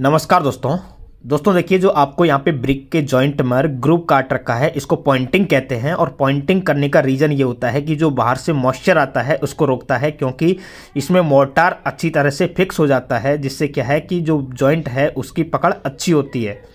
नमस्कार दोस्तों दोस्तों देखिए जो आपको यहाँ पे ब्रिक के जॉइंट मर ग्रुप काट रखा है इसको पॉइंटिंग कहते हैं और पॉइंटिंग करने का रीज़न ये होता है कि जो बाहर से मॉइस्चर आता है उसको रोकता है क्योंकि इसमें मोर्टार अच्छी तरह से फिक्स हो जाता है जिससे क्या है कि जो जॉइंट है उसकी पकड़ अच्छी होती है